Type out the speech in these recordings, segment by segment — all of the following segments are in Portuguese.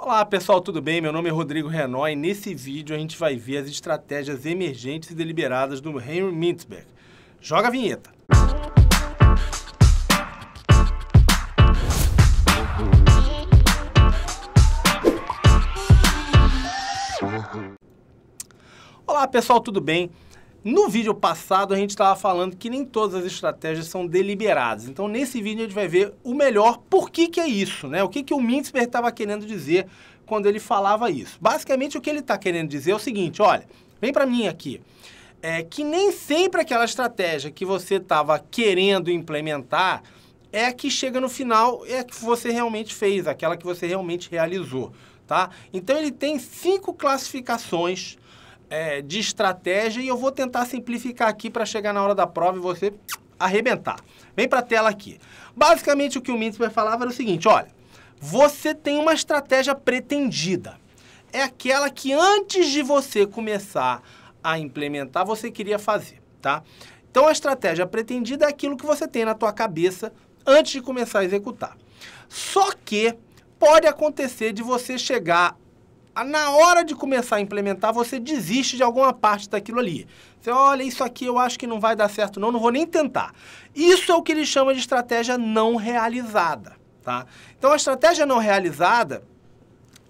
Olá pessoal, tudo bem? Meu nome é Rodrigo Renoi e nesse vídeo a gente vai ver as estratégias emergentes e deliberadas do Henry Mintzberg. Joga a vinheta! Olá pessoal, tudo bem? No vídeo passado, a gente estava falando que nem todas as estratégias são deliberadas. Então, nesse vídeo, a gente vai ver o melhor por que, que é isso, né? O que, que o Mintzberg estava querendo dizer quando ele falava isso. Basicamente, o que ele está querendo dizer é o seguinte, olha, vem para mim aqui. É que nem sempre aquela estratégia que você estava querendo implementar é a que chega no final, é a que você realmente fez, aquela que você realmente realizou, tá? Então, ele tem cinco classificações é, de estratégia e eu vou tentar simplificar aqui para chegar na hora da prova e você arrebentar. Vem para a tela aqui. Basicamente, o que o Mintzberg falava era o seguinte, olha, você tem uma estratégia pretendida. É aquela que antes de você começar a implementar, você queria fazer, tá? Então, a estratégia pretendida é aquilo que você tem na tua cabeça antes de começar a executar. Só que pode acontecer de você chegar ah, na hora de começar a implementar, você desiste de alguma parte daquilo ali. Você olha, isso aqui eu acho que não vai dar certo não, não vou nem tentar. Isso é o que ele chama de estratégia não realizada, tá? Então a estratégia não realizada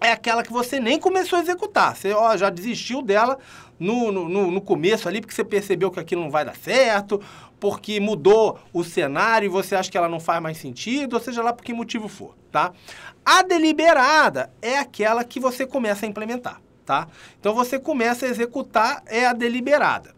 é aquela que você nem começou a executar. Você ó, já desistiu dela no, no, no começo ali, porque você percebeu que aquilo não vai dar certo, porque mudou o cenário e você acha que ela não faz mais sentido, ou seja lá por que motivo for, tá? A deliberada é aquela que você começa a implementar, tá? Então você começa a executar, é a deliberada.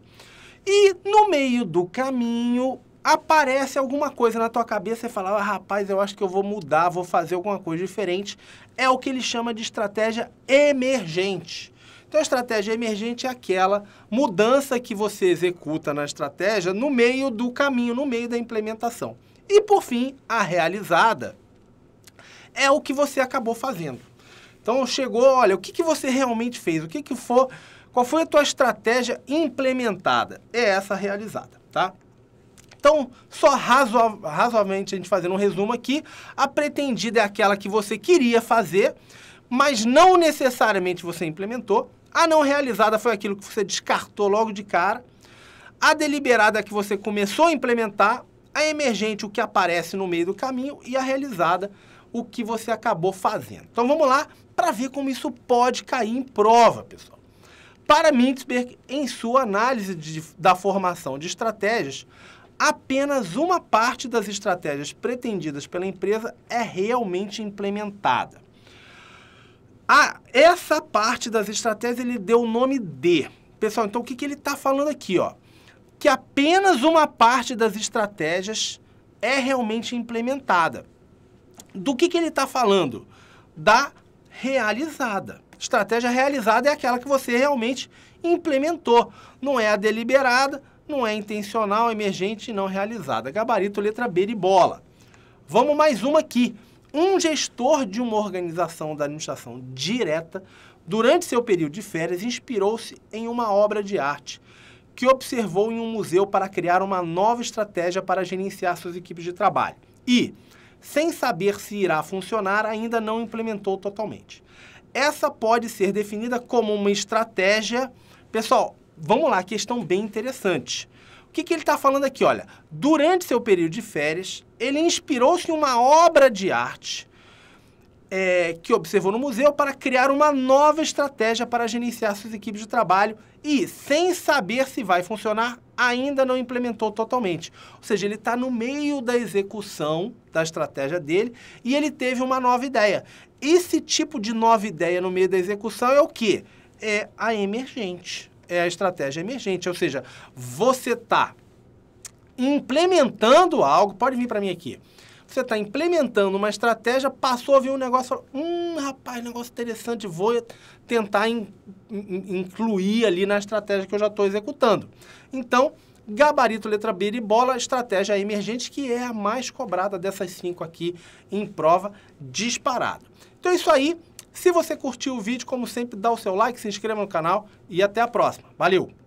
E no meio do caminho, aparece alguma coisa na tua cabeça e fala, ah, rapaz, eu acho que eu vou mudar, vou fazer alguma coisa diferente. É o que ele chama de estratégia emergente. Então, a estratégia emergente é aquela mudança que você executa na estratégia no meio do caminho, no meio da implementação. E, por fim, a realizada é o que você acabou fazendo. Então, chegou, olha, o que, que você realmente fez? O que, que foi? Qual foi a tua estratégia implementada? É essa realizada, tá? Então, só razo razoavelmente a gente fazendo um resumo aqui, a pretendida é aquela que você queria fazer, mas não necessariamente você implementou. A não realizada foi aquilo que você descartou logo de cara. A deliberada é que você começou a implementar, a emergente, o que aparece no meio do caminho, e a realizada, o que você acabou fazendo. Então vamos lá para ver como isso pode cair em prova, pessoal. Para Mintzberg, em sua análise de, da formação de estratégias, apenas uma parte das estratégias pretendidas pela empresa é realmente implementada. A, essa parte das estratégias ele deu o nome de. Pessoal, então o que, que ele está falando aqui? Ó? Que apenas uma parte das estratégias é realmente implementada. Do que, que ele está falando? Da realizada. Estratégia realizada é aquela que você realmente implementou. Não é a deliberada, não é intencional, emergente e não realizada. Gabarito, letra B de bola. Vamos mais uma aqui. Um gestor de uma organização da administração direta, durante seu período de férias, inspirou-se em uma obra de arte que observou em um museu para criar uma nova estratégia para gerenciar suas equipes de trabalho. E, sem saber se irá funcionar, ainda não implementou totalmente. Essa pode ser definida como uma estratégia. Pessoal, vamos lá, questão bem interessante. O que, que ele está falando aqui? Olha, durante seu período de férias, ele inspirou-se em uma obra de arte é, que observou no museu para criar uma nova estratégia para gerenciar suas equipes de trabalho e, sem saber se vai funcionar, ainda não implementou totalmente. Ou seja, ele está no meio da execução da estratégia dele e ele teve uma nova ideia. Esse tipo de nova ideia no meio da execução é o que? É a emergente é a estratégia emergente, ou seja, você está implementando algo, pode vir para mim aqui. Você está implementando uma estratégia, passou a ver um negócio, hum, rapaz, negócio interessante, vou tentar in, in, incluir ali na estratégia que eu já estou executando. Então, gabarito, letra B e bola, estratégia emergente, que é a mais cobrada dessas cinco aqui em prova disparada. Então, isso aí se você curtiu o vídeo, como sempre, dá o seu like, se inscreva no canal e até a próxima. Valeu!